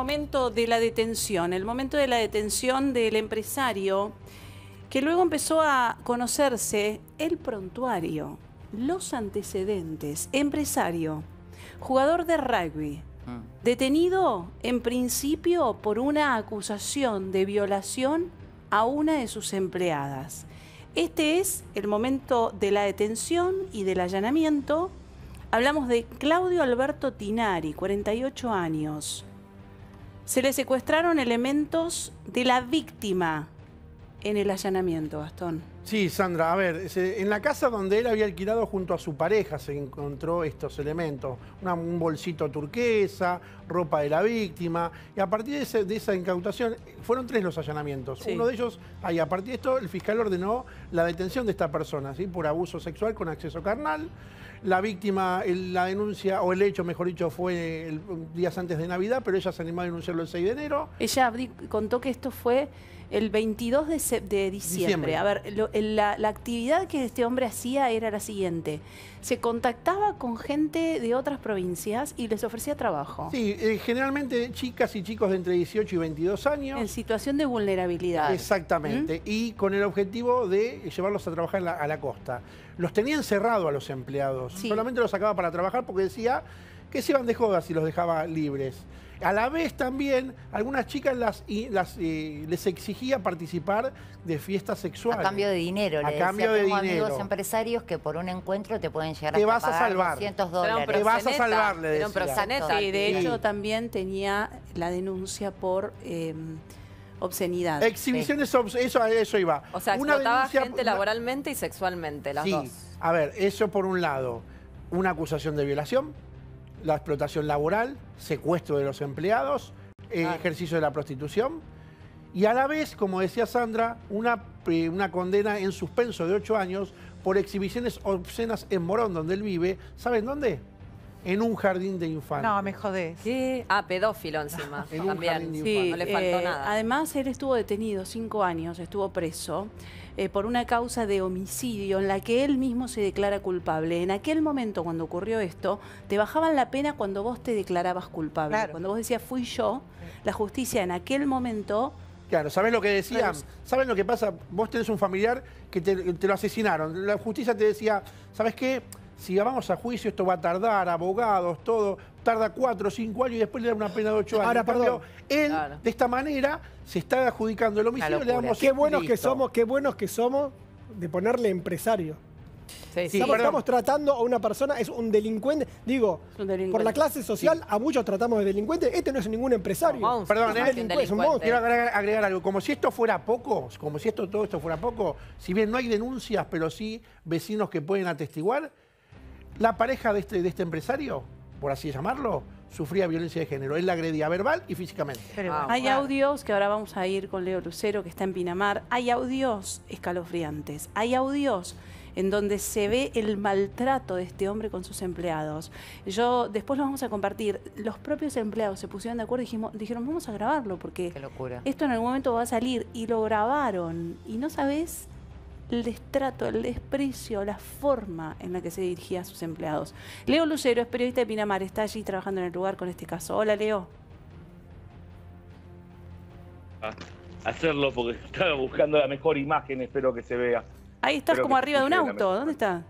Momento de la detención, el momento de la detención del empresario que luego empezó a conocerse el prontuario, los antecedentes, empresario, jugador de rugby, mm. detenido en principio por una acusación de violación a una de sus empleadas. Este es el momento de la detención y del allanamiento. Hablamos de Claudio Alberto Tinari, 48 años se le secuestraron elementos de la víctima en el allanamiento, Bastón. Sí, Sandra, a ver, en la casa donde él había alquilado junto a su pareja se encontró estos elementos, un bolsito turquesa, ropa de la víctima, y a partir de, esa incautación fueron tres los allanamientos. Uno de ellos, ahí a partir de esto, el fiscal ordenó la detención de esta persona, ¿sí? por abuso sexual con acceso carnal. La víctima, la denuncia, o el hecho, mejor dicho, fue días antes de Navidad, pero ella se animó a denunciarlo el 6 de enero. Ella contó que esto fue el 22 de, diciembre. A ver, la, actividad que este hombre hacía era la siguiente. Se contactaba con gente de otras provincias y les ofrecía trabajo. Sí, eh, generalmente chicas y chicos de entre 18 y 22 años. En situación de vulnerabilidad. Exactamente. ¿Mm? Y con el objetivo de llevarlos a trabajar a la costa. Los tenía encerrado a los empleados. Solamente los sacaba para trabajar porque decía que se iban de jodas si los dejaba libres. A la vez también, algunas chicas las, las eh, les exigía participar de fiestas sexuales. A cambio de dinero. A le cambio decía, de tengo amigos empresarios que por un encuentro te pueden llegar te vas a salvar. dólares. Te vas a salvar, le decía. Y de hecho también tenía la denuncia por... Em, obscenidad. Exhibiciones, eso, iba. O sea, una gente laboralmente y sexualmente, las dos. A ver, eso por un lado. Una acusación de violación, la explotación laboral, secuestro de los empleados, eh, ejercicio de la prostitución. Y a la vez, como decía Sandra, una, eh, una condena en suspenso de ocho años por exhibiciones obscenas en Morón, donde él vive. ¿Saben dónde? en un jardín de infantes. No, me jodés. Ah, pedófilo encima. jardín de sí, no le faltó eh, nada. Además, él estuvo detenido cinco años, estuvo preso eh, por una causa de homicidio en la que él mismo se declara culpable. En aquel momento, cuando ocurrió esto, te bajaban la pena cuando vos te declarabas culpable. Cuando vos decías fui yo, la justicia en aquel momento Claro, ¿sabés lo que decían? ¿Saben lo que pasa? Vos tenés un familiar que te, te, lo asesinaron. La justicia te decía, ¿sabés qué? si vamos a juicio, esto va a tardar, abogados, todo, tarda cuatro o cinco años y después le dan una pena de ocho años. Ahora, perdón. él, de esta manera, se está adjudicando el homicidio. Le damos qué buenos que somos, qué buenos que somos de ponerle empresario. estamos, tratando a una persona, es un delincuente. Digo, por la clase social, a muchos tratamos de delincuente. Este no es ningún empresario. Perdón, eh. es, delincuente, es un Quiero agregar, algo. Como si esto fuera poco, como si esto, todo esto fuera poco, si bien no hay denuncias, pero sí vecinos que pueden atestiguar, la pareja de este, de este empresario, por así llamarlo, sufría violencia de género. Él la agredía verbal y físicamente. Ah, hay audios, que ahora vamos a ir con Leo Lucero, que está en Pinamar, hay audios escalofriantes, hay audios en donde se ve el maltrato de este hombre con sus empleados. Yo después lo vamos a compartir. Los propios empleados se pusieron de acuerdo y dijeron, vamos a grabarlo porque esto en algún momento va a salir. Y lo grabaron. Y no sabes el destrato, el desprecio, la forma en la que se dirigía a sus empleados. Leo Lucero es periodista de Pinamar, está allí trabajando en el lugar con este caso. Hola, Leo. hacerlo porque estaba buscando la mejor imagen, espero que se vea. Ahí estás como arriba de un auto, ¿dónde estás?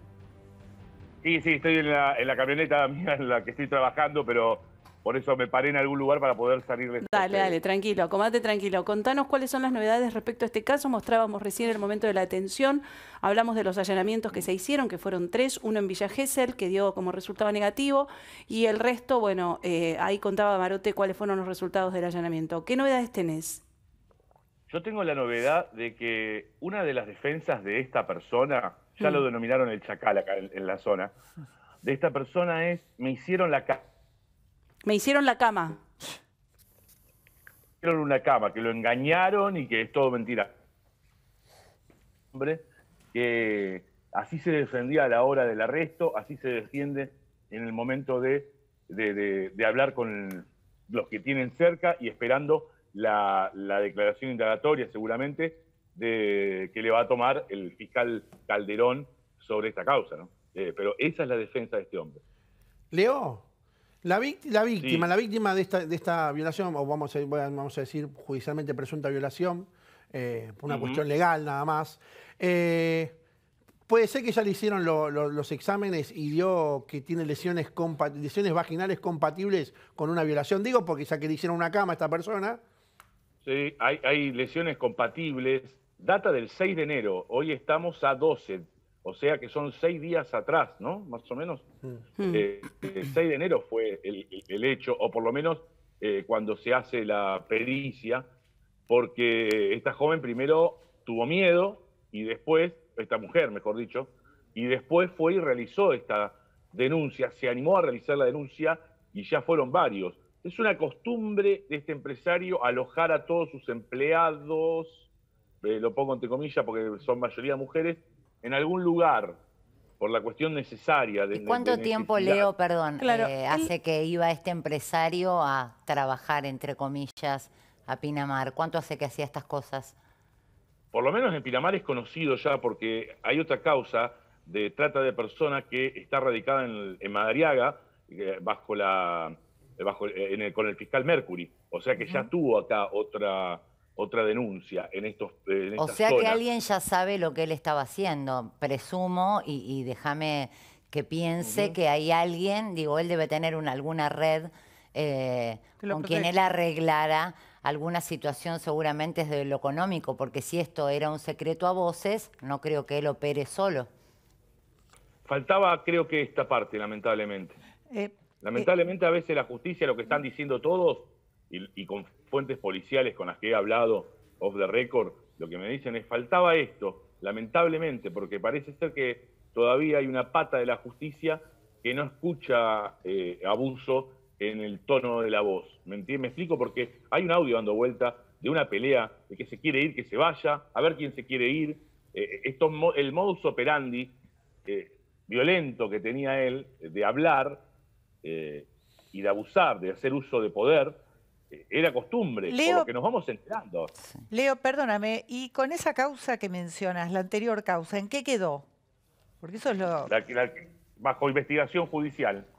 Sí, sí, estoy en la, camioneta mía en la que estoy trabajando, pero por eso me paré en algún lugar para poder salir de Dale, dale, tranquilo, comate tranquilo. Contanos cuáles son las novedades respecto a este caso. Mostrábamos recién el momento de la detención. Hablamos de los allanamientos que se hicieron, que fueron tres, uno en Villa Gesell, que dio como resultado negativo, y el resto, bueno, eh, ahí contaba Marote cuáles fueron los resultados del allanamiento. ¿Qué novedades tenés? Yo tengo la novedad de que una de las defensas de esta persona ya lo denominaron el chacal acá en, la zona, de esta persona es, me hicieron la cama. Me hicieron la cama. Me hicieron una cama, que lo engañaron y que es todo mentira. Hombre, que así se defendía a la hora del arresto, así se defiende en el momento de, hablar con los que tienen cerca y esperando la, la declaración indagatoria seguramente de, que le va a tomar el fiscal Calderón sobre esta causa. Eh, pero esa es la defensa de este hombre. Leo, la, víctima, la víctima, de, esta, violación, o vamos a, decir judicialmente presunta violación, eh, por una cuestión legal nada más, eh, puede ser que ya le hicieron los exámenes y dio que tiene lesiones, vaginales compatibles con una violación. Digo, porque ya que le hicieron una cama a esta persona. Sí, hay lesiones compatibles data del 6 de enero, hoy estamos a 12, o sea que son seis días atrás, ¿no? Más o menos. Mm. Eh, el 6 de enero fue el, hecho, o por lo menos eh, cuando se hace la pericia, porque esta joven primero tuvo miedo y después, esta mujer, mejor dicho, y después fue y realizó esta denuncia, se animó a realizar la denuncia y ya fueron varios. Es una costumbre de este empresario alojar a todos sus empleados eh, lo pongo entre comillas porque son mayoría mujeres, en algún lugar, por la cuestión necesaria. De, ¿Cuánto tiempo, Leo, perdón, eh, hace que iba este empresario a trabajar, entre comillas, a Pinamar? ¿Cuánto hace que hacía estas cosas? Por lo menos en Pinamar es conocido ya porque hay otra causa de trata de personas que está radicada en, Madariaga, eh, bajo la, con el fiscal Mercury. O sea que ya tuvo acá otra otra denuncia en estos eh, en O sea que alguien ya sabe lo que él estaba haciendo, presumo, y, déjame que piense que hay alguien, digo, él debe tener alguna red eh, con quien él arreglara alguna situación seguramente desde lo económico, porque si esto era un secreto a voces, no creo que él opere solo. Faltaba, creo que esta parte, lamentablemente. Eh, lamentablemente a veces la justicia, lo que están diciendo todos, y, con fuentes policiales con las que he hablado off the record, lo que me dicen es faltaba esto, lamentablemente, porque parece ser que todavía hay una pata de la justicia que no escucha eh, abuso en el tono de la voz. ¿Me, explico? Porque hay un audio dando vuelta de una pelea de que se quiere ir, que se vaya, a ver quién se quiere ir. Eh, esto, el modus operandi eh, violento que tenía él de hablar y de abusar, de hacer uso de poder, era costumbre, por lo que nos vamos enterando. Leo, perdóname, y con esa causa que mencionas, la anterior causa, ¿en qué quedó? Porque eso es lo... bajo investigación judicial.